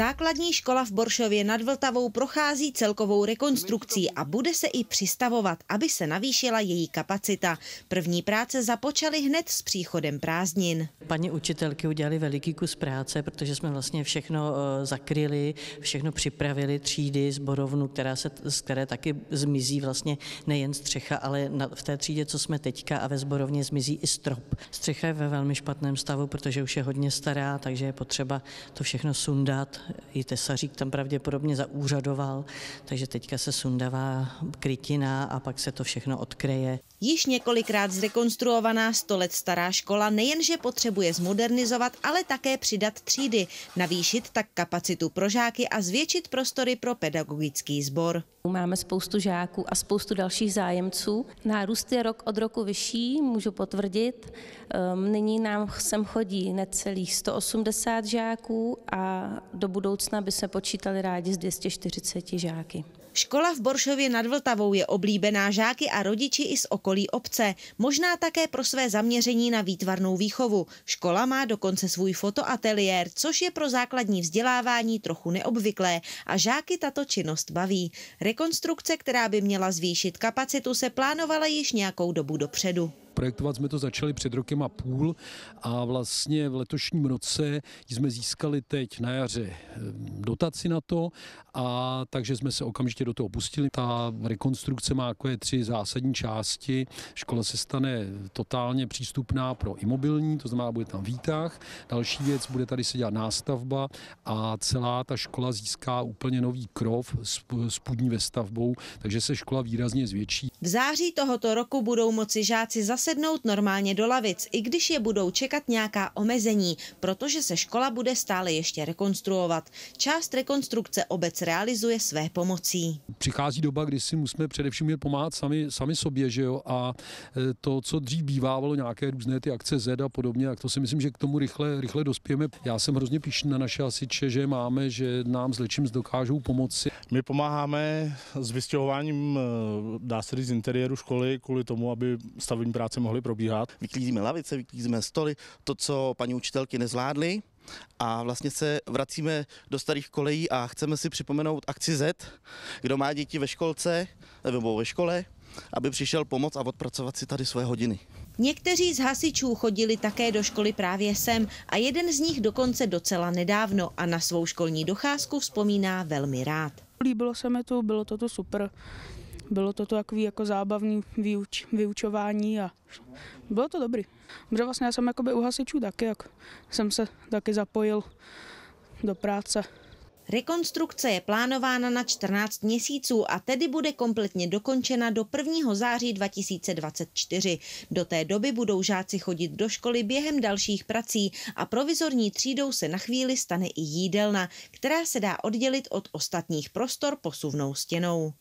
Základní škola v Boršově nad Vltavou prochází celkovou rekonstrukcí a bude se i přistavovat, aby se navýšila její kapacita. První práce započaly hned s příchodem prázdnin. Paní učitelky udělali veliký kus práce, protože jsme vlastně všechno eh, zakryli, všechno připravili, třídy, zborovnu, která se, z které taky zmizí vlastně nejen střecha, ale v té třídě, co jsme teďka a ve zborovně zmizí i strop. Střecha je ve velmi špatném stavu, protože už je hodně stará, takže je potřeba to všechno sundat, i tesařík tam pravděpodobně zaúřadoval, takže teďka se sundává krytina a pak se to všechno odkryje. Již několikrát zrekonstruovaná 100 let stará škola nejenže potřebuje zmodernizovat, ale také přidat třídy, navýšit tak kapacitu pro žáky a zvětšit prostory pro pedagogický sbor. Máme spoustu žáků a spoustu dalších zájemců. Nárůst je rok od roku vyšší, můžu potvrdit. Ehm, nyní nám sem chodí necelých 180 žáků a do budoucna by se počítali rádi s 240 žáky. Škola v Boršově nad Vltavou je oblíbená žáky a rodiči i z okolí obce, možná také pro své zaměření na výtvarnou výchovu. Škola má dokonce svůj fotoateliér, což je pro základní vzdělávání trochu neobvyklé a žáky tato činnost baví. Rekonstrukce, která by měla zvýšit kapacitu, se plánovala již nějakou dobu dopředu projektovat jsme to začali před rokem a půl a vlastně v letošním roce jsme získali teď na jaře ehm, dotaci na to a takže jsme se okamžitě do toho pustili. Ta rekonstrukce má jako je tři zásadní části. Škola se stane totálně přístupná pro imobilní, to znamená, bude tam výtah. Další věc, bude tady se dělat nástavba a celá ta škola získá úplně nový krov s půdní stavbou, takže se škola výrazně zvětší. V září tohoto roku budou moci žáci zase sednout normálně do lavic, i když je budou čekat nějaká omezení, protože se škola bude stále ještě rekonstruovat. Část rekonstrukce obec realizuje své pomocí. Přichází doba, kdy si musíme především mě pomáhat sami, sami sobě, že jo? a e, to, co dřív bývávalo, nějaké různé ty akce Z a podobně, tak to si myslím, že k tomu rychle, rychle dospějeme. Já jsem hrozně píšný na naše asiče, že máme, že nám s lečím dokážou pomoci. My pomáháme s vystěhováním, e, dá se říct, z interiéru školy kvůli tomu, aby stavební práce práce mohly probíhat. Vyklízíme lavice, vyklízíme stoly, to, co paní učitelky nezvládly, a vlastně se vracíme do starých kolejí a chceme si připomenout akci Z, kdo má děti ve školce nebo ve škole, aby přišel pomoc a odpracovat si tady své hodiny. Někteří z hasičů chodili také do školy právě sem a jeden z nich dokonce docela nedávno a na svou školní docházku vzpomíná velmi rád. Líbilo se mi to, bylo to super bylo to takový jako zábavný vyuč, vyučování a bylo to dobrý. Protože vlastně já jsem jakoby u hasičů taky, jak jsem se taky zapojil do práce. Rekonstrukce je plánována na 14 měsíců a tedy bude kompletně dokončena do 1. září 2024. Do té doby budou žáci chodit do školy během dalších prací a provizorní třídou se na chvíli stane i jídelna, která se dá oddělit od ostatních prostor posuvnou stěnou.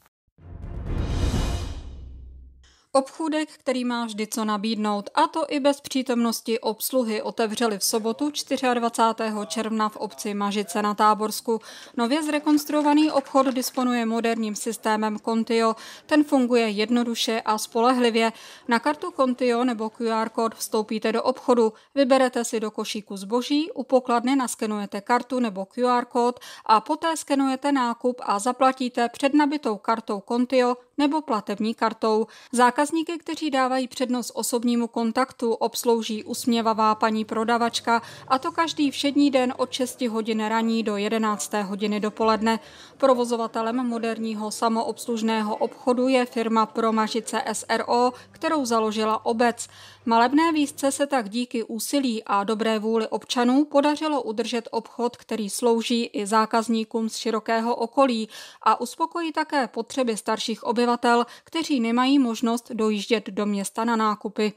Obchůdek, který má vždy co nabídnout, a to i bez přítomnosti obsluhy, otevřeli v sobotu 24. června v obci Mažice na Táborsku. Nově zrekonstruovaný obchod disponuje moderním systémem Contio. Ten funguje jednoduše a spolehlivě. Na kartu Contio nebo QR kód vstoupíte do obchodu, vyberete si do košíku zboží, u pokladny naskenujete kartu nebo QR kód a poté skenujete nákup a zaplatíte před nabitou kartou Contio nebo platební kartou. Zákaz Zákazníky, kteří dávají přednost osobnímu kontaktu, obslouží usměvavá paní prodavačka a to každý všední den od 6 hodin raní do 11 hodiny dopoledne. Provozovatelem moderního samoobslužného obchodu je firma Promažice SRO, kterou založila obec. Malebné výzce se tak díky úsilí a dobré vůli občanů podařilo udržet obchod, který slouží i zákazníkům z širokého okolí a uspokojí také potřeby starších obyvatel, kteří nemají možnost dojíždět do města na nákupy.